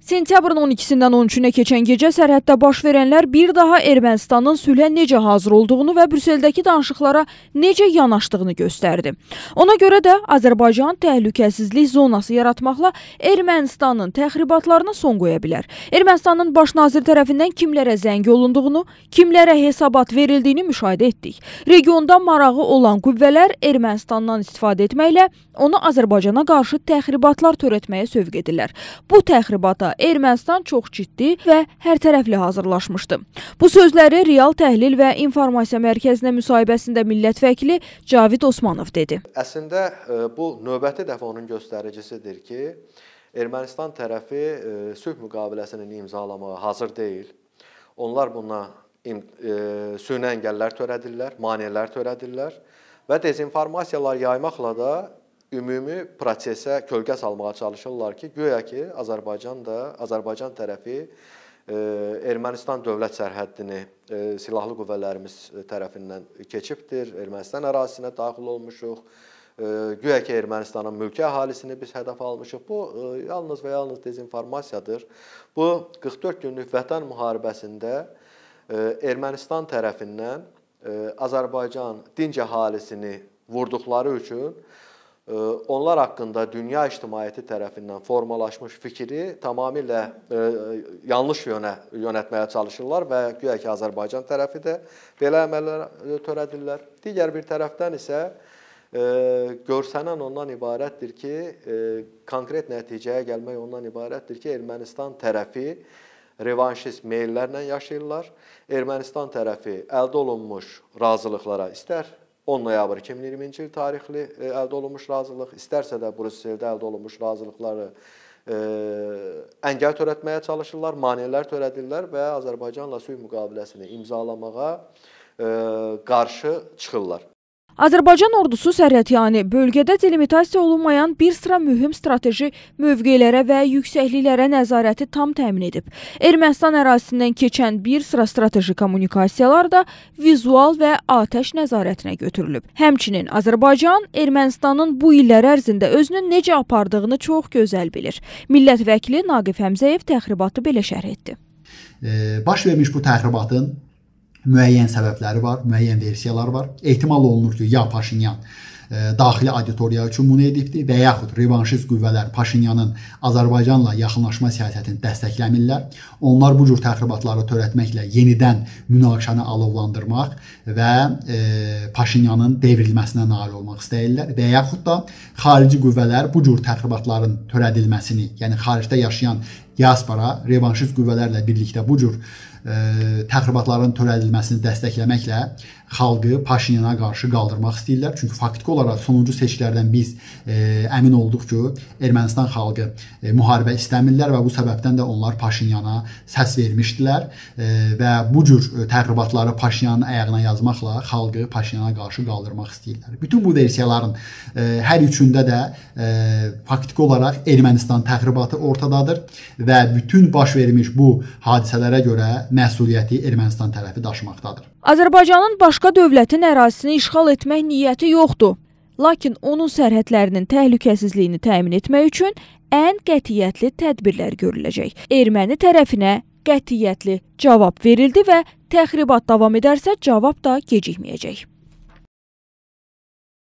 Sentyabrın 12-dən 13-nə keçən gecə sərhəddə baş verənlər bir daha Ermənistanın sülhə necə hazır olduğunu və Brüsseldəki danışıqlara necə yanaşdığını göstərdi. Ona görə də Azərbaycan təhlükəsizlik zonası yaratmaqla Ermənistanın təxribatlarına son qoya bilər. Ermənistanın baş nazir tərəfindən kimlərə zəng olunduğunu, kimlərə hesabat verildiyini müşahidə etdik. Regionda marağı olan qüvvələr Ermənistandan istifadə etməklə onu Azərbaycana qarşı təxribatlar törətməyə sövq edirlər. Bu təxribata da Ermənistan çox ciddi və hərtərəfli hazırlaşmışdı. Bu sözləri Real Təhlil və İnformasiya Mərkəzinə müsahibəsində millət vəkili Cavid Osmanov dedi. Əslində e, bu növbəti dəfə onun göstəricisidir ki, Ermənistan tərəfi e, sülh müqaviləsinin imzalamağa hazır deyil. Onlar buna e, süni əngəllər törədirlər, maneələr törədirlər və dezinformasiyalar yaymaqla da ümumi prosesə kölgə salmağa çalışırlar ki, guya ki, Azərbaycan da, Azərbaycan tərəfi e, Ermənistan dövlət sərhəddini e, silahlı qüvvələrimiz tərəfindən keçibdir. Ermənistan ərazisinə daxil olmuşuq. E, güya ki, Ermənistanın mülki əhalisini biz hədəf almışıq. Bu yalnız və yalnız dezinformasiyadır. Bu 44 günlük vətən müharibəsində Ermənistan tərəfindən Azərbaycan dinc əhalisini vurduqları üçün onlar haqqında dünya ictimaiyyəti tərəfindən formalaşmış fikri tamamilə e, yanlış yönə yönətməyə çalışırlar və güya ki Azərbaycan tərəfi də belə əməllər törədirlər. Digər bir tərəfdən isə e, görsənən ondan ibarətdir ki, e, konkret nəticəyə gəlmək ondan ibarətdir ki, Ermənistan tərəfi revanşist meyllərlə yaşayırlar. Ermənistan tərəfi əldə olunmuş razılıqlara istər 10 noyabr 2020-ci il tarixli e, əldə olunmuş razılıq, istərsə də Brüsseldə əldə olunmuş razılıqları ə, e, əngəl törətməyə çalışırlar, maneələr törədirlər və Azərbaycanla sülh müqaviləsini imzalamağa ə, e, qarşı çıxırlar. Azərbaycan ordusu sərhədyanı yəni bölgədə delimitasiya olunmayan bir sıra mühüm strateji mövqelərə və yüksəkliklərə nəzarəti tam təmin edib. Ermənistan ərazisindən keçən bir sıra strateji kommunikasiyalar da vizual və atəş nəzarətinə götürülüb. Həmçinin Azərbaycan Ermənistanın bu illər ərzində özünü necə apardığını çox gözəl bilir. Millət vəkili Naqif Həmzəyev təxribatı belə şərh etdi. Baş vermiş bu təxribatın müəyyən səbəbləri var, müəyyən versiyalar var. Ehtimal olunur ki, ya Paşinyan ə, e, daxili auditoriya üçün bunu edibdi və yaxud revanşist qüvvələr Paşinyanın Azərbaycanla yaxınlaşma siyasətini dəstəkləmirlər. Onlar bu cür təxribatları törətməklə yenidən münaqişəni alovlandırmaq və ə, e, Paşinyanın devrilməsinə nail olmaq istəyirlər və yaxud da xarici qüvvələr bu cür təxribatların törədilməsini, yəni xaricdə yaşayan diaspora revanşist qüvvələrlə birlikdə bu cür ə, e, təxribatların törədilməsini dəstəkləməklə xalqı Paşinyana qarşı qaldırmaq istəyirlər. Çünki faktiki olaraq sonuncu seçkilərdən biz ə, e, əmin olduq ki, Ermənistan xalqı ə, e, müharibə istəmirlər və bu səbəbdən də onlar Paşinyana səs vermişdilər ə, və bu cür təxribatları Paşinyanın ayağına yazmaqla xalqı Paşinyana qarşı qaldırmaq istəyirlər. Bütün bu versiyaların ə, hər üçündə də ə, faktiki olaraq Ermənistan təxribatı ortadadır və bütün baş vermiş bu hadisələrə görə məsuliyyəti Ermənistan tərəfi daşımaqdadır. Azərbaycanın başqa dövlətin ərazisini işğal etmək niyyəti yoxdur. Lakin onun sərhədlərinin təhlükəsizliyini təmin etmək üçün ən qətiyyətli tədbirlər görüləcək. Erməni tərəfinə qətiyyətli cavab verildi və təxribat davam edərsə cavab da gecikməyəcək.